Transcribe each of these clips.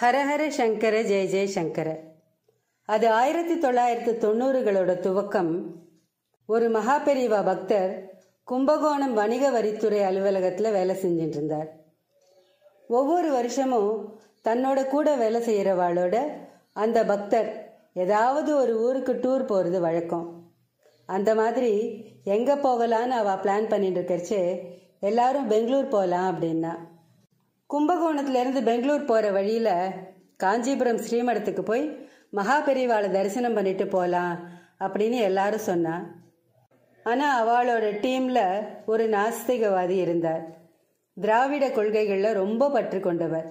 ஹரஹர சங்கர ஜெய ஜெயசங்கர அது ஆயிரத்தி தொள்ளாயிரத்து தொண்ணூறுகளோட துவக்கம் ஒரு மகாபெரிவா பக்தர் கும்பகோணம் வணிக வரித்துறை அலுவலகத்தில் வேலை செஞ்சுட்டு இருந்தார் ஒவ்வொரு வருஷமும் தன்னோட கூட வேலை செய்கிறவாளோட அந்த பக்தர் ஏதாவது ஒரு ஊருக்கு டூர் போகிறது வழக்கம் அந்த மாதிரி எங்கே போகலான்னு அவள் பிளான் பண்ணிட்டு இருக்கிறச்சு எல்லாரும் பெங்களூர் போகலாம் அப்படின்னா கும்பகோணத்திலேருந்து பெங்களூர் போகிற வழியில் காஞ்சிபுரம் ஸ்ரீமடத்துக்கு போய் மகாபெரிவாளை தரிசனம் பண்ணிட்டு போகலாம் அப்படின்னு எல்லாரும் சொன்னான் ஆனால் அவளோட டீமில் ஒரு நாஸ்திகவாதி இருந்தார் திராவிட கொள்கைகளில் ரொம்ப பற்று கொண்டவர்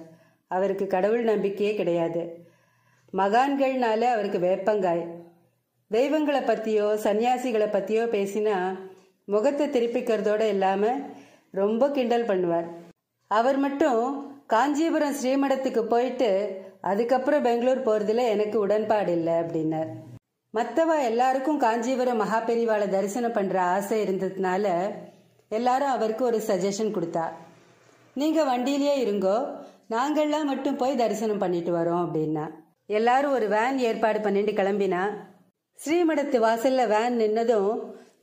அவருக்கு கடவுள் நம்பிக்கையே கிடையாது மகான்கள்னால அவருக்கு வேப்பங்காய் தெய்வங்களை பற்றியோ சன்னியாசிகளை பற்றியோ பேசினா முகத்தை திருப்பிக்கிறதோடு இல்லாமல் ரொம்ப கிண்டல் பண்ணுவார் அவர் மட்டும் காஞ்சிபுரம் ஸ்ரீமடத்துக்கு போயிட்டு அதுக்கப்புறம் பெங்களூர் போறதுல எனக்கு உடன்பாடு இல்லை அப்படின்னார் மற்றவா எல்லாருக்கும் காஞ்சிபுரம் பெரிவாளை தரிசனம் பண்ணுற ஆசை இருந்ததுனால எல்லாரும் அவருக்கு ஒரு சஜஷன் கொடுத்தா நீங்கள் வண்டியிலேயே இருங்கோ நாங்கள்லாம் மட்டும் போய் தரிசனம் பண்ணிட்டு வரோம் அப்படின்னா எல்லாரும் ஒரு வேன் ஏற்பாடு பண்ணிட்டு கிளம்பினா ஸ்ரீமடத்து வாசல்ல வேன் நின்னதும்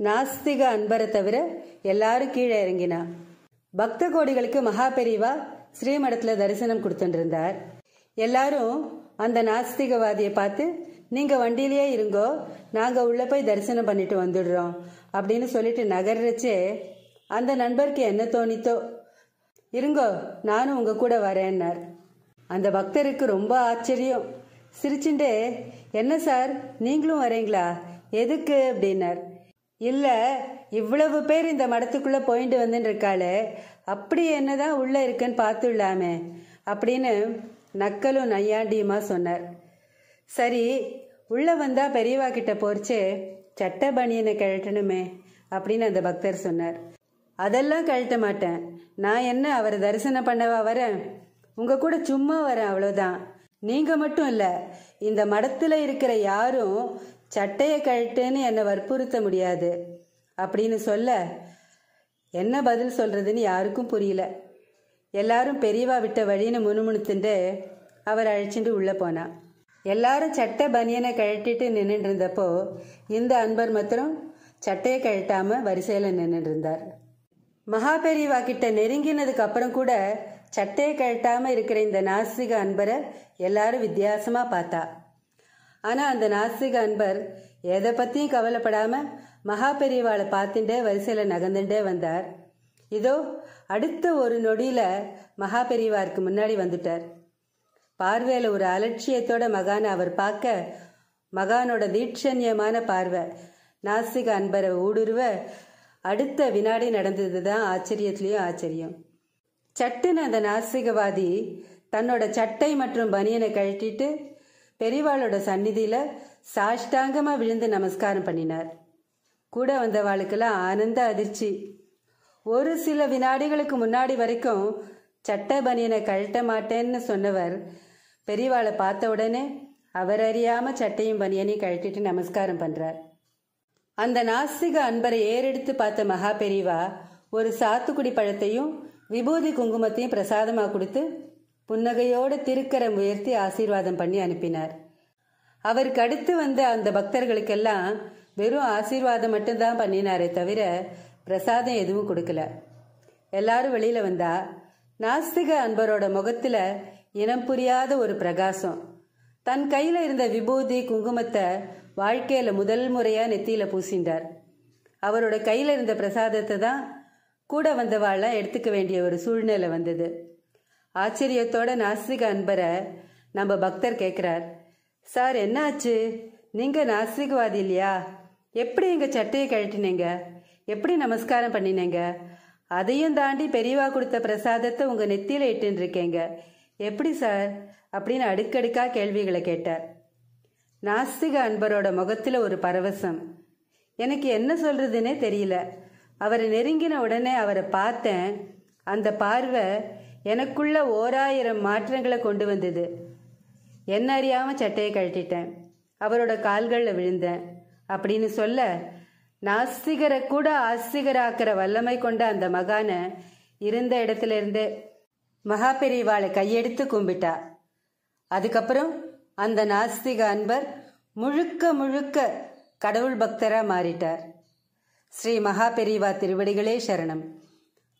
நாஸ்திக அன்பரை தவிர எல்லாரும் கீழே இறங்கினா பக்த கோடிகளுக்கு மகா பெரிவா ஸ்ரீமடத்துல தரிசனம் கொடுத்துருந்தார் எல்லாரும் அந்த நாஸ்திகவாதியை பார்த்து நீங்கள் வண்டியிலேயே இருங்கோ நாங்கள் உள்ளே போய் தரிசனம் பண்ணிட்டு வந்துடுறோம் அப்படின்னு சொல்லிட்டு நகர்றச்சே அந்த நண்பருக்கு என்ன தோணித்தோ இருங்கோ நானும் உங்கள் கூட வரேன்னார் அந்த பக்தருக்கு ரொம்ப ஆச்சரியம் சிரிச்சுண்டே என்ன சார் நீங்களும் வரீங்களா எதுக்கு அப்படின்னார் இல்லை இவ்வளவு பேர் இந்த மடத்துக்குள்ளே போயிட்டு வந்துன்னு இருக்காளே அப்படி தான் உள்ளே இருக்குன்னு பார்த்துடலாமே அப்படின்னு நக்கலும் நையாண்டியுமா சொன்னார் சரி உள்ளே வந்தால் பெரியவா கிட்ட போர்ச்சே சட்ட பனியனை கழட்டணுமே அப்படின்னு அந்த பக்தர் சொன்னார் அதெல்லாம் கழட்ட மாட்டேன் நான் என்ன அவரை தரிசனம் பண்ணவா வரேன் உங்கள் கூட சும்மா வரேன் அவ்வளோதான் நீங்கள் மட்டும் இல்லை இந்த மடத்தில் இருக்கிற யாரும் சட்டையை கழட்டுன்னு என்னை வற்புறுத்த முடியாது அப்படின்னு சொல்ல என்ன பதில் சொல்கிறதுன்னு யாருக்கும் புரியல எல்லாரும் பெரியவா விட்ட வழின்னு முணுமுணுத்துண்டு அவர் அழைச்சிட்டு உள்ளே போனான் எல்லாரும் சட்டை பனியனை கழட்டிட்டு நின்றுட்டு இருந்தப்போ இந்த அன்பர் மாத்திரம் சட்டையை கழட்டாம வரிசையில் நின்றுட்டு இருந்தார் மகா பெரியவா கிட்ட நெருங்கினதுக்கு அப்புறம் கூட சட்டையை கழட்டாம இருக்கிற இந்த நாசிக அன்பரை எல்லாரும் வித்தியாசமா பார்த்தா ஆனால் அந்த நாஸ்திக அன்பர் எதை பற்றியும் கவலைப்படாமல் மகா பெரியவாளை பார்த்துட்டே வரிசையில் நகர்ந்துட்டே வந்தார் இதோ அடுத்த ஒரு நொடியில் மகா பெரியவாருக்கு முன்னாடி வந்துட்டார் பார்வையில் ஒரு அலட்சியத்தோட மகானை அவர் பார்க்க மகானோட தீட்சண்யமான பார்வை நாசிக அன்பரை ஊடுருவ அடுத்த வினாடி நடந்தது தான் ஆச்சரியம் சட்டுன்னு அந்த நாசிகவாதி தன்னோட சட்டை மற்றும் பனியனை கழட்டிட்டு பெரியவாளோட சந்நிதியில் சாஷ்டாங்கமாக விழுந்து நமஸ்காரம் பண்ணினார் கூட வந்தவாளுக்கெல்லாம் ஆனந்த அதிர்ச்சி ஒரு சில வினாடிகளுக்கு முன்னாடி வரைக்கும் சட்ட பனியனை கழட்ட மாட்டேன்னு சொன்னவர் பெரியவாளை பார்த்த உடனே அவர் அறியாம சட்டையும் பனியனையும் கழட்டிட்டு நமஸ்காரம் பண்றார் அந்த நாஸ்திக அன்பரை ஏறெடுத்து பார்த்த மகா பெரியவா ஒரு சாத்துக்குடி பழத்தையும் விபூதி குங்குமத்தையும் பிரசாதமாக கொடுத்து புன்னகையோடு திருக்கரம் உயர்த்தி ஆசீர்வாதம் பண்ணி அனுப்பினார் அவருக்கு அடுத்து வந்த அந்த பக்தர்களுக்கெல்லாம் வெறும் ஆசீர்வாதம் மட்டும்தான் பண்ணினாரே தவிர பிரசாதம் எதுவும் கொடுக்கல எல்லாரும் வெளியில் வந்தா நாஸ்திக அன்பரோட முகத்தில் இனம் புரியாத ஒரு பிரகாசம் தன் கையில் இருந்த விபூதி குங்குமத்தை வாழ்க்கையில் முதல் முறையாக நெத்தியில் பூசின்றார் அவரோட கையில் இருந்த பிரசாதத்தை தான் கூட வந்தவாள்லாம் எடுத்துக்க வேண்டிய ஒரு சூழ்நிலை வந்தது ஆச்சரியத்தோட நாஸ்திக அன்பரை நம்ம பக்தர் கேட்குறார் சார் என்ன ஆச்சு நீங்கள் நாஸ்திகவாதி இல்லையா எப்படி எங்கள் சட்டையை கழட்டினீங்க எப்படி நமஸ்காரம் பண்ணினீங்க அதையும் தாண்டி பெரியவா கொடுத்த பிரசாதத்தை உங்கள் நெத்தியில் இட்டுன்னு இருக்கேங்க எப்படி சார் அப்படின்னு அடுக்கடுக்காக கேள்விகளை கேட்டார் நாஸ்திக அன்பரோட முகத்தில் ஒரு பரவசம் எனக்கு என்ன சொல்கிறதுனே தெரியல அவரை நெருங்கின உடனே அவரை பார்த்தேன் அந்த பார்வை எனக்குள்ள ஓராயிரம் மாற்றங்களை கொண்டு வந்தது என்ன அறியாமல் சட்டையை கழட்டிட்டேன் அவரோட கால்களில் விழுந்தேன் அப்படின்னு சொல்ல நாஸ்திகரை கூட ஆஸ்திகராக்கிற வல்லமை கொண்ட அந்த மகானை இருந்த இடத்துல இருந்து மகா பெரியவாளை கையெடுத்து கும்பிட்டா அதுக்கப்புறம் அந்த நாஸ்திக அன்பர் முழுக்க முழுக்க கடவுள் பக்தராக மாறிட்டார் ஸ்ரீ மகா பெரியவா திருவடிகளே சரணம்